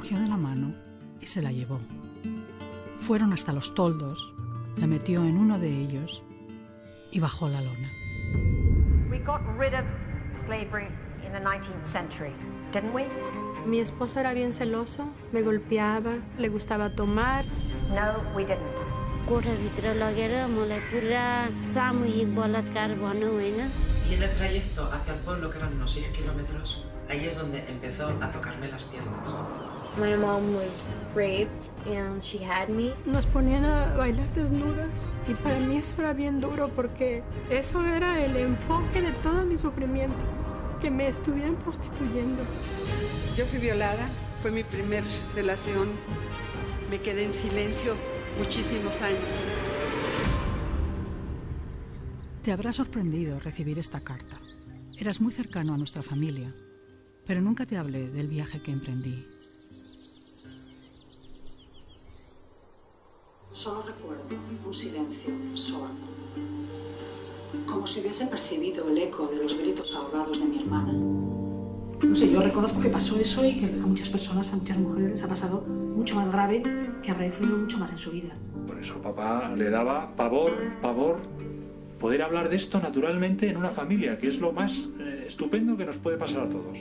cogió de la mano y se la llevó. Fueron hasta los toldos, la metió en uno de ellos y bajó la lona. Mi esposo era bien celoso, me golpeaba, le gustaba tomar. No, Y en el trayecto hacia el pueblo, que eran unos 6 kilómetros, ahí es donde empezó a tocarme las piernas raped Nos ponían a bailar desnudas y para mí eso era bien duro porque eso era el enfoque de todo mi sufrimiento, que me estuvieran prostituyendo. Yo fui violada, fue mi primer relación. Me quedé en silencio muchísimos años. Te habrá sorprendido recibir esta carta. Eras muy cercano a nuestra familia, pero nunca te hablé del viaje que emprendí Solo recuerdo un silencio sordo, como si hubiese percibido el eco de los gritos ahogados de mi hermana. No sé, yo reconozco que pasó eso y que a muchas personas, a muchas mujeres les ha pasado mucho más grave, que habrá influido mucho más en su vida. Por eso papá le daba pavor, pavor, poder hablar de esto naturalmente en una familia, que es lo más eh, estupendo que nos puede pasar a todos.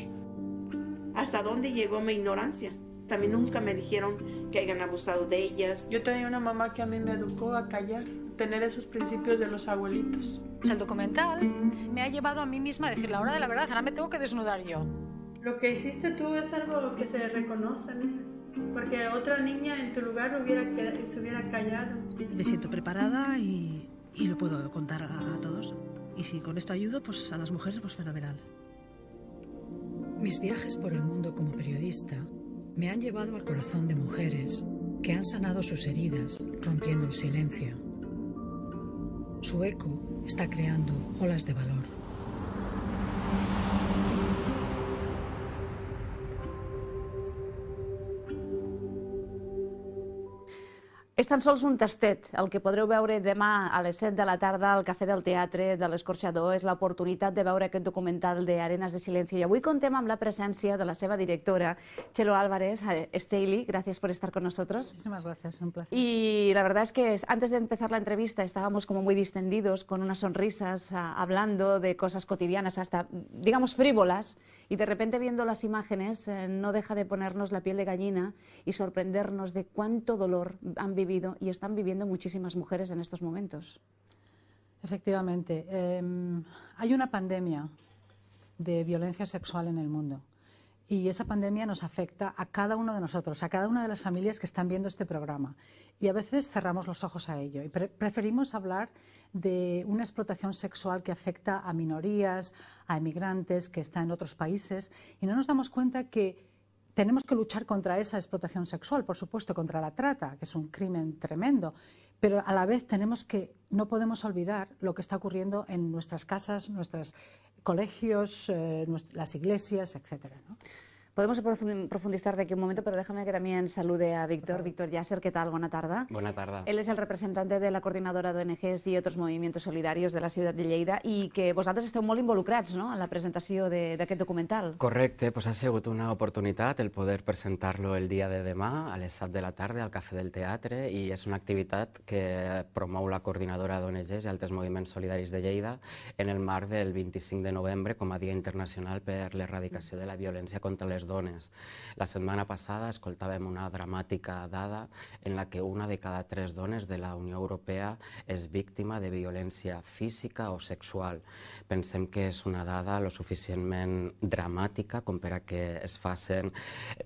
¿Hasta dónde llegó mi ignorancia? también nunca me dijeron que hayan abusado de ellas. Yo tenía una mamá que a mí me educó a callar, tener esos principios de los abuelitos. el documental me ha llevado a mí misma a decir la hora de la verdad, ahora me tengo que desnudar yo. Lo que hiciste tú es algo que se reconoce, porque otra niña en tu lugar hubiera se hubiera callado. Me siento preparada y, y lo puedo contar a, a, todos. Y si con esto ayudo pues a las mujeres, pues fenomenal. Mis viajes por el mundo como periodista me han llevado al corazón de mujeres que han sanado sus heridas rompiendo el silencio. Su eco está creando olas de valor. tan sols un tastet. El que podreu veure demà a les 7 de la tarda al Café del Teatre de l'Escorxador la oportunidad de veure aquest documental de Arenas de Silencio I avui contem amb la presència de la seva directora, Chelo Álvarez eh, Staley. Gracias por estar con nosotros. Muchísimas gracias, un placer. Y la verdad es que antes de empezar la entrevista estábamos como muy distendidos, con unas sonrisas, hablando de cosas cotidianas, hasta, digamos, frívolas. Y de repente viendo las imágenes eh, no deja de ponernos la piel de gallina y sorprendernos de cuánto dolor han vivido y están viviendo muchísimas mujeres en estos momentos. Efectivamente. Em, hay una pandemia de violencia sexual en el mundo. Y esa pandemia nos afecta a cada uno de nosotros, a cada una de las familias que están viendo este programa. Y a veces cerramos los ojos a ello. Y preferimos hablar de una explotación sexual que afecta a minorías, a emigrantes, que está en otros países. Y no nos damos cuenta que tenemos que luchar contra esa explotación sexual, por supuesto, contra la trata, que es un crimen tremendo, pero a la vez tenemos que no podemos olvidar lo que está ocurriendo en nuestras casas, nuestros colegios, eh, las iglesias, etcétera. Podemos profundizar de aquí un momento, pero déjame que también salude a Víctor. Víctor Yasser, ¿qué tal? Buena tarde. Buena tarde. Él es el representante de la coordinadora de ONGs i otros movimientos solidarios de la ciutat de Lleida i que vosaltres esteu molt involucrats no? en la presentació d'aquest documental. Correcte, pues ha sigut una oportunitat el poder presentar-lo el dia de demà a les 7 de la tarda al Cafè del Teatre i és una activitat que promou la coordinadora d'ONGs i altres moviments solidaris de Lleida en el marc del 25 de novembre com a Dia Internacional per l'erradicació de la violència contra les dones. La setmana passada escoltàvem una dramàtica dada en la que una de cada tres dones de la Unió Europea és víctima de violència física o sexual. Pensem que és una dada lo suficientment dramàtica com per a que es facin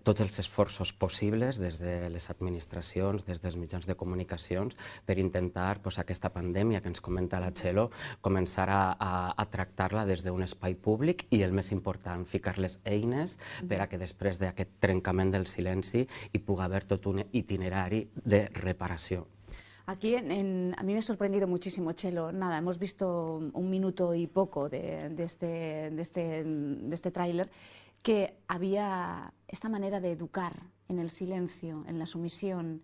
tots els esforços possibles des de les administracions, des dels mitjans de comunicacions, per intentar pues, aquesta pandèmia que ens comenta la Txelo, començar a, a, a tractar-la des d'un espai públic i el més important, ficar les eines per a después de aquel trencament del silencio y puga haver tot un itinerari de reparación. Aquí a mí me ha sorprendido muchísimo, Chelo. Nada, hemos visto un minuto y poco de, este, de este, de este tráiler que había esta manera de educar en el silencio, en la sumisión,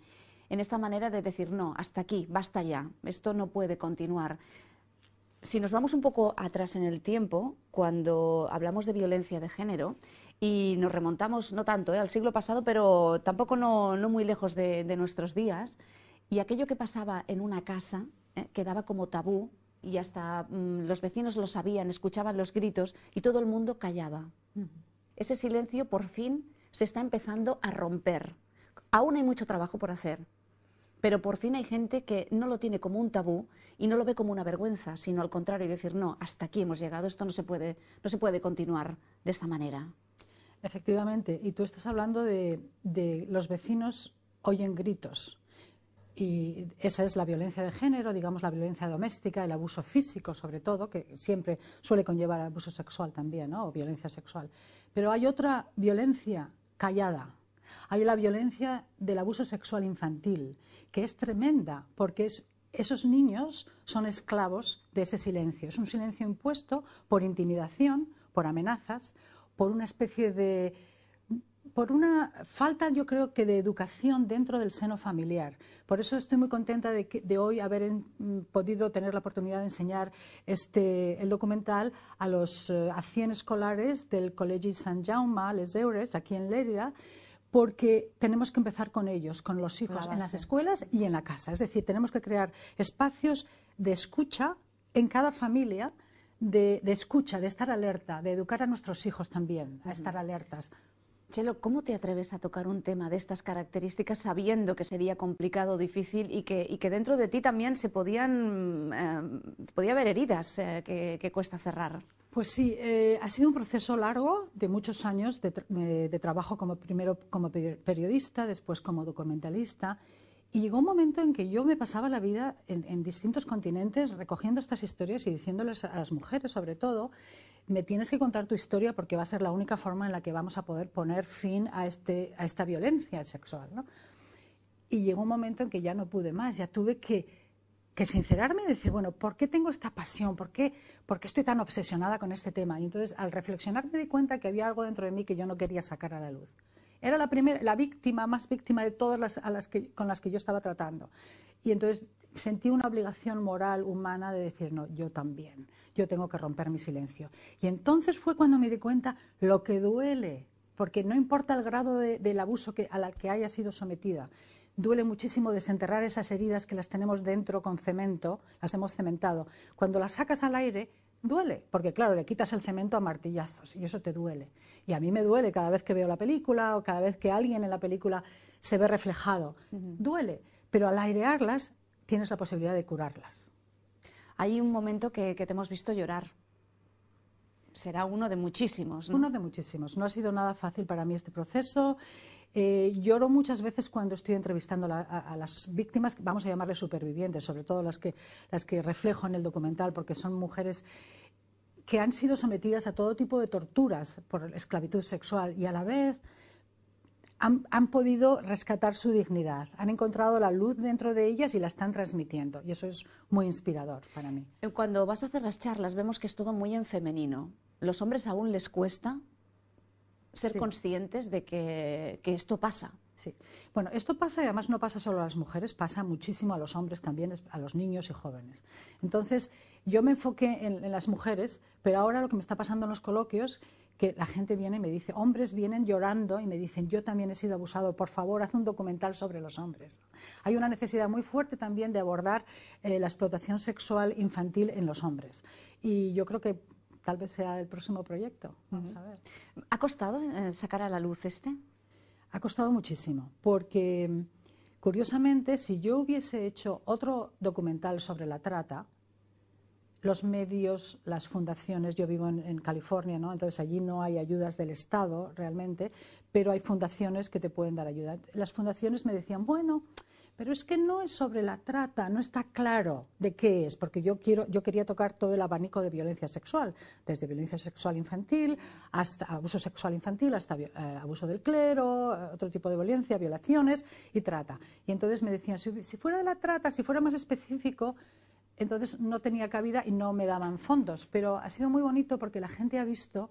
en esta manera de decir, no, hasta aquí, basta ya, esto no puede continuar si nos vamos un poco atrás en el tiempo, cuando hablamos de violencia de género, y nos remontamos no tanto eh, al siglo pasado, pero tampoco no, muy lejos de, nuestros días, y aquello que pasaba en una casa eh, quedaba como tabú y hasta mm, los vecinos lo sabían, escuchaban los gritos y todo el mundo callaba. Ese silencio por fin se está empezando a romper. Aún hay mucho trabajo por hacer, pero por fin hay gente que no lo tiene como un tabú y no lo ve como una vergüenza, sino al contrario, y decir, no, hasta aquí hemos llegado, esto no se puede, no se puede continuar de esta manera. Efectivamente, y tú estás hablando de, los vecinos oyen gritos. Y esa es la violencia de género, digamos la violencia doméstica, el abuso físico sobre todo, que siempre suele conllevar abuso sexual también, o violencia sexual. Pero hay otra violencia callada, hay la violencia del abuso sexual infantil, que es tremenda, porque esos niños son esclavos de ese silencio. Es un silencio impuesto por intimidación, por amenazas, por una especie de por una falta, yo creo que, de educación dentro del seno familiar. Por eso estoy muy contenta de, hoy haber mm, podido tener la oportunidad de enseñar este, el documental a los eh, a 100 escolares del Colegio San Jaume, Les Eures, aquí en Lérida, porque tenemos que empezar con ellos, con los hijos, en las escuelas y en la casa. Es decir, tenemos que crear espacios de escucha en cada familia. De, escucha, de estar alerta, de educar a nuestros hijos también, a estar alertas. Chelo, ¿cómo te atreves a tocar un tema de estas características sabiendo que sería complicado, difícil y que, dentro de ti también se podían, eh, podía haber heridas eh, que cuesta cerrar? Pues sí, eh, ha sido un proceso largo de muchos años de, eh, trabajo como primero como periodista, después como documentalista. Y llegó un momento en que yo me pasaba la vida en, distintos continentes recogiendo estas historias y diciéndoles a las mujeres, sobre todo, me tienes que contar tu historia porque va a ser la única forma en la que vamos a poder poner fin a, este, a esta violencia sexual. Y llegó un momento en que ya no pude más, ya tuve que que sincerarme y decir, bueno, ¿por qué tengo esta pasión? ¿Por qué, estoy tan obsesionada con este tema? Y entonces, al reflexionar, me di cuenta que había algo dentro de mí que yo no quería sacar a la luz. Era la, primera, la víctima, más víctima de todas las, que, con las que yo estaba tratando. Y entonces sentí una obligación moral, humana, de decir, no, yo también, yo tengo que romper mi silencio. Y entonces fue cuando me di cuenta lo que duele, porque no importa el grado del abuso que, a la que haya sido sometida, duele muchísimo desenterrar esas heridas que las tenemos dentro con cemento, las hemos cementado. Cuando las sacas al aire, duele, porque claro, le quitas el cemento a martillazos y eso te duele. Y a mí me duele cada vez que veo la película o cada vez que alguien en la película se ve reflejado. Duele, pero al airearlas tienes la posibilidad de curarlas. Hay un momento que, que te hemos visto llorar. Será uno de muchísimos. ¿no? Uno de muchísimos. No ha sido nada fácil para mí este proceso. Eh, lloro muchas veces cuando estoy entrevistando a, las víctimas, vamos a llamarles supervivientes, sobre todo las que, las que reflejo en el documental, porque son mujeres que han sido sometidas a todo tipo de torturas por esclavitud sexual y a la vez han, han, podido rescatar su dignidad, han encontrado la luz dentro de ellas y la están transmitiendo. Y eso es muy inspirador para mí. Cuando vas a hacer las charlas vemos que es todo muy en femenino. ¿Los hombres aún les cuesta ser conscientes de que, esto pasa. Sí. Bueno, esto pasa y además no pasa solo a las mujeres, pasa muchísimo a los hombres también, a los niños y jóvenes. Entonces, yo me enfoqué en, las mujeres, pero ahora lo que me está pasando en los coloquios, que la gente viene y me dice, hombres vienen llorando y me dicen, yo también he sido abusado, por favor, haz un documental sobre los hombres. Hay una necesidad muy fuerte también de abordar eh, la explotación sexual infantil en los hombres. Y yo creo que tal vez sea el próximo proyecto. Vamos a ver. ¿Ha costado eh, sacar a la luz este? Ha costado muchísimo, porque mm, curiosamente, si yo hubiese hecho otro documental sobre la trata, los medios, las fundaciones, yo vivo en, en, California, ¿no? entonces allí no hay ayudas del Estado realmente, pero hay fundaciones que te pueden dar ayuda. Las fundaciones me decían, bueno, pero es que no es sobre la trata, no está claro de qué es, porque yo quiero, yo quería tocar todo el abanico de violencia sexual, desde violencia sexual infantil hasta abuso sexual infantil, hasta eh, abuso del clero, eh, otro tipo de violencia, violaciones y trata. Y entonces me decían, si fuera de la trata, si fuera más específico, entonces no tenía cabida y no me daban fondos. Pero ha sido muy bonito porque la gente ha visto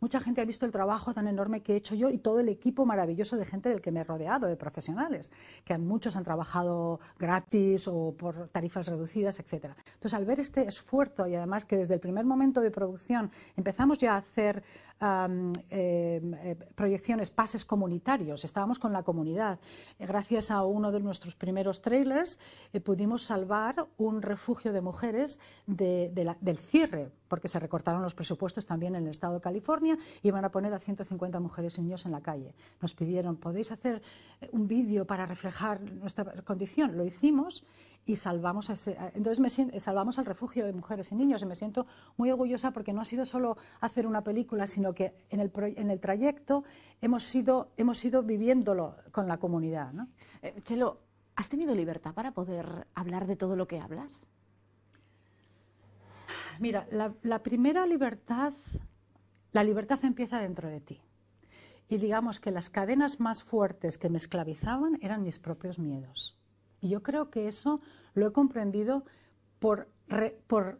mucha gente ha visto el trabajo tan enorme que he hecho yo y todo el equipo maravilloso de gente del que me he rodeado, de profesionales, que muchos han trabajado gratis o por tarifas reducidas, etc. Entonces, al ver este esfuerzo y además que desde el primer momento de producción empezamos ya a hacer em, eh, proyecciones, pases comunitarios, estábamos con la comunidad. Eh, gracias a uno de nuestros primeros trailers eh, pudimos salvar un refugio de mujeres del cierre porque se recortaron los presupuestos también en el estado de California y iban a poner a 150 mujeres y niños en la calle. Nos pidieron, ¿podéis hacer eh, un vídeo para reflejar nuestra condición? Lo hicimos y salvamos a entonces me eh, salvamos al refugio de mujeres y niños y me siento muy orgullosa porque no ha sido solo hacer una película sino que en el, en el trayecto hemos sido hemos ido viviéndolo con la comunidad eh, Chelo has tenido libertad para poder hablar de todo lo que hablas Mira, la, primera libertad, la libertad empieza dentro de ti. Y digamos que las cadenas más fuertes que me esclavizaban eran mis propios miedos. Y yo creo que eso lo he comprendido por, por,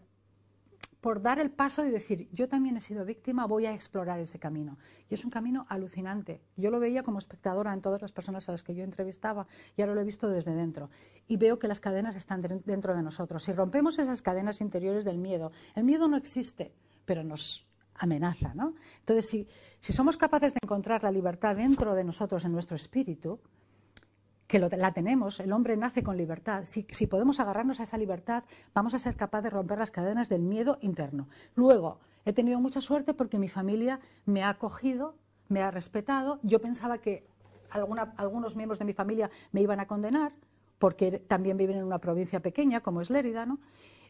por, dar el paso de decir, yo también he sido víctima, voy a explorar ese camino. Y es un camino alucinante. Yo lo veía como espectadora en todas las personas a las que yo entrevistaba y ahora lo he visto desde dentro y veo que las cadenas están dentro de nosotros. Si rompemos esas cadenas interiores del miedo, el miedo no existe, pero nos amenaza, ¿no? Entonces, si, somos capaces de encontrar la libertad dentro de nosotros, en nuestro espíritu, que la tenemos, el hombre nace con libertad. Si, podemos agarrarnos a esa libertad, vamos a ser capaces de romper las cadenas del miedo interno. Luego, he tenido mucha suerte porque mi familia me ha acogido, me ha respetado. Yo pensaba que algunos miembros de mi familia me iban a condenar, porque también viven en una provincia pequeña como es Lérida, ¿no?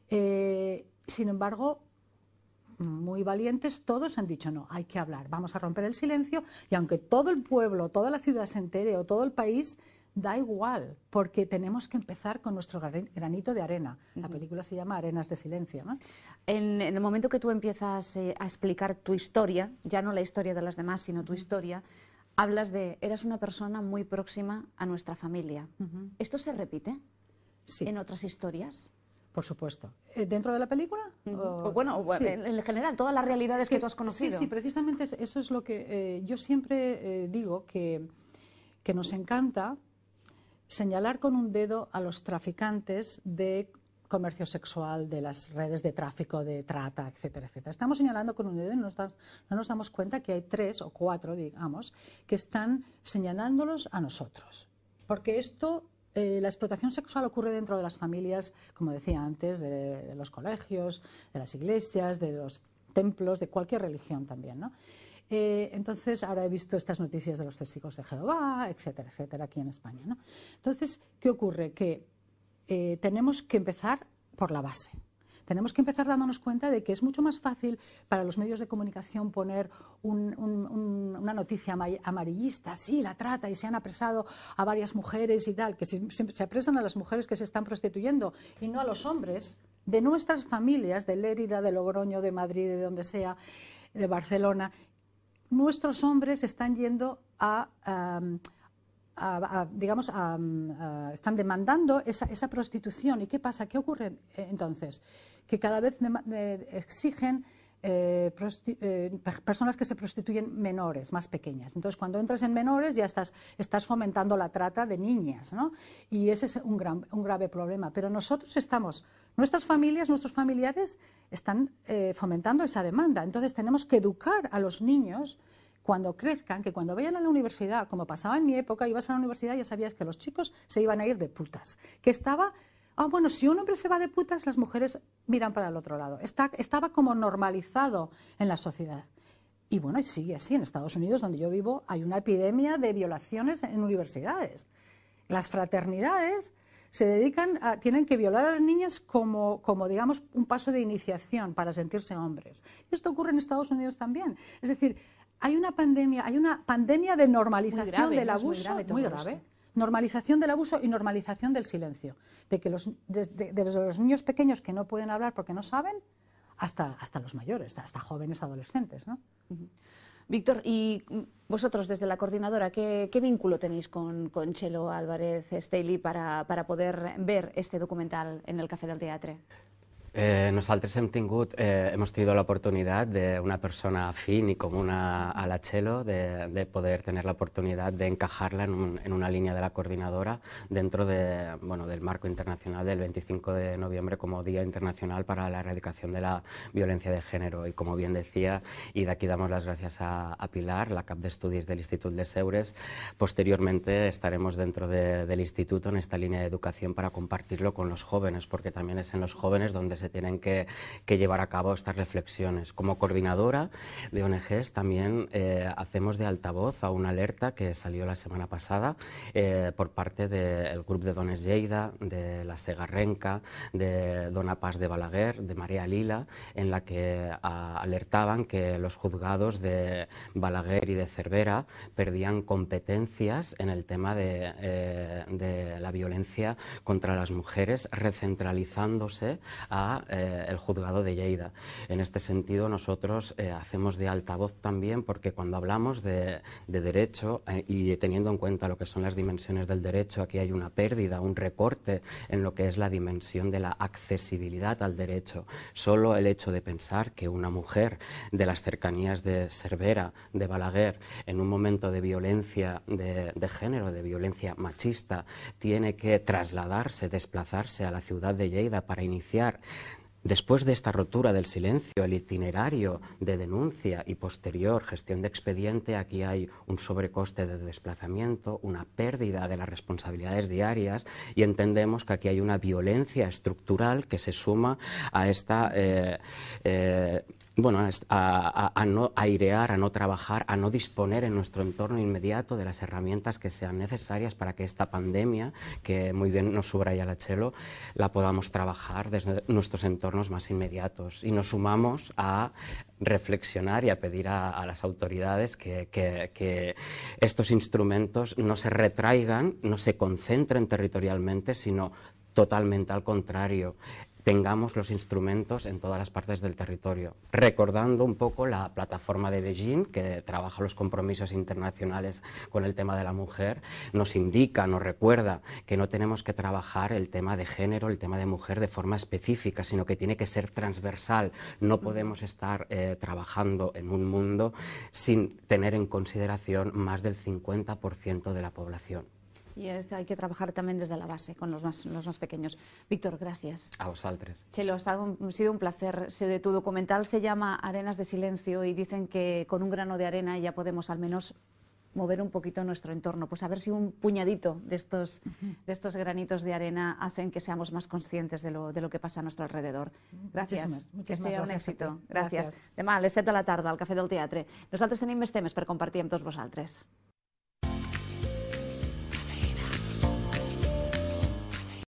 Eh, sin embargo, muy valientes, todos han dicho no, hay que hablar, vamos a romper el silencio y aunque todo el pueblo, toda la ciudad se entere o todo el país, da igual, porque tenemos que empezar con nuestro granito de arena. La película se llama Arenas de Silencio. En, el momento que tú empiezas eh, a explicar tu historia, ya no la historia de las demás, sino tu historia, hablas de, eras una persona muy próxima a nuestra familia. ¿Esto se repite sí. en otras historias? Por supuesto. Eh, ¿Dentro de la película? bueno, en, general, todas las realidades que, tú has conocido. Sí, sí, precisamente eso es lo que eh, yo siempre eh, digo, que, que nos encanta señalar con un dedo a los traficantes de comercio sexual, de las redes de tráfico, de trata, etcétera, etcétera. Estamos señalando con un dedo y no nos, damos, cuenta que hay tres o cuatro, digamos, que están señalándolos a nosotros. Porque esto eh, la explotación sexual ocurre dentro de las familias, como decía antes, de, los colegios, de las iglesias, de los templos, de cualquier religión también, ¿no? Eh, entonces, ahora he visto estas noticias de los testigos de Jehová, etcétera, etcétera, aquí en España, ¿no? Entonces, ¿qué ocurre? Que eh, tenemos que empezar por la base. Tenemos que empezar dándonos cuenta de que es mucho más fácil para los medios de comunicación poner una noticia amarillista, sí, la trata y se han apresado a varias mujeres y tal, que se, se apresan a las mujeres que se están prostituyendo y no a los hombres de nuestras familias, de Lérida, de Logroño, de Madrid, de donde sea, de Barcelona. Nuestros hombres están yendo a digamos, mm, están demandando esa, prostitución. ¿Y qué pasa? ¿Qué ocurre entonces? Que cada vez eh, exigen eh, eh, personas que se prostituyen menores, más pequeñas. Entonces, cuando entras en menores ya estás, estás fomentando la trata de niñas, Y ese es un, grave problema. Pero nosotros estamos, nuestras familias, nuestros familiares están fomentando esa demanda. Entonces, tenemos que educar a los niños cuando crezcan, que cuando vayan a la universidad, como pasaba en mi época, ibas a la universidad y ya sabías que los chicos se iban a ir de putas, que estaba ah, bueno, si un hombre se va de putas, las mujeres miran para el otro lado. estaba como normalizado en la sociedad. Y bueno, y sigue así. En Estados Unidos, donde yo vivo, hay una epidemia de violaciones en universidades. Las fraternidades se dedican a, tienen que violar a las niñas como, como, digamos, un paso de iniciación para sentirse hombres. esto ocurre en Estados Unidos también. Es decir, hay una pandemia, hay una pandemia de normalización del abuso muy normalización del abuso y normalización del silencio, de que los, de, los niños pequeños que no pueden hablar porque no saben, hasta, hasta los mayores, hasta jóvenes adolescentes. ¿no? Víctor, y vosotros desde la coordinadora, ¿qué, vínculo tenéis con, Chelo Álvarez Staley para, para, poder ver este documental en el Café del Teatre? Nosotros eh, nosaltres hem, tingut, eh, hemos tenido la oportunidad de una persona afín y común a, la Chelo, de, poder tener la oportunidad de encajarla en, una línea de la coordinadora dentro de, bueno, del marco internacional del 25 de noviembre como Día Internacional para la Erradicación de la Violencia de Género. Y como bien decía, y de aquí damos las gracias a, Pilar, la CAP de Estudios del Instituto de Seures, posteriormente estaremos dentro del instituto en esta línea de educación para compartirlo con los jóvenes, porque también es en los jóvenes donde se tienen que, llevar a cabo estas reflexiones. Como coordinadora de ONGs también eh, hacemos de altavoz a una alerta que salió la semana pasada eh, por parte del grupo de Dones Lleida, de la Segarrenca, de Dona Paz de Balaguer, de María Lila, en la que alertaban que los juzgados de Balaguer y de Cervera perdían competencias en el tema de, eh, de la violencia contra las mujeres, recentralizándose a eh, el juzgado de Lleida. En este sentido, nosotros eh, hacemos de altavoz también porque cuando hablamos de, derecho eh, y teniendo en cuenta lo que son las dimensiones del derecho, aquí hay una pérdida, un recorte en lo que es la dimensión de la accesibilidad al derecho. Solo el hecho de pensar que una mujer de las cercanías de Cervera, de Balaguer, en un momento de violencia de, de género, de violencia machista, tiene que trasladarse, desplazarse a la ciudad de Lleida para iniciar Después de esta rotura del silencio, el itinerario de denuncia y posterior gestión de expediente, aquí hay un sobrecoste de desplazamiento, una pérdida de las responsabilidades diarias y entendemos que aquí hay una violencia estructural que se suma a esta eh, eh, bueno, a, no airear, a no trabajar, a no disponer en nuestro entorno inmediato de las herramientas que sean necesarias para que esta pandemia, que muy bien nos subraya la Chelo, la podamos trabajar desde nuestros entornos más inmediatos. Y nos sumamos a reflexionar y a pedir a, las autoridades que, estos instrumentos no se retraigan, no se concentren territorialmente, sino totalmente al contrario, tengamos los instrumentos en todas las partes del territorio. Recordando un poco la plataforma de Beijing, que trabaja los compromisos internacionales con el tema de la mujer, nos indica, nos recuerda que no tenemos que trabajar el tema de género, el tema de mujer de forma específica, sino que tiene que ser transversal. No podemos estar eh, trabajando en un mundo sin tener en consideración más del 50% de la población. Y hay que trabajar también desde la base, con los más, pequeños. Víctor, gracias. A vosotros. Chelo, ha sido un placer. tu documental se llama Arenas de Silencio y dicen que con un grano de arena ya podemos al menos mover un poquito nuestro entorno. Pues a ver si un puñadito de estos, granitos de arena hacen que seamos más conscientes de lo, que pasa a nuestro alrededor. Gracias. Muchísimas, muchísimas que sea un éxito. Gracias. De mal, les 7 de la tarde, al Café del Teatre. Nosaltres tenim més temes per compartir amb todos vosotros.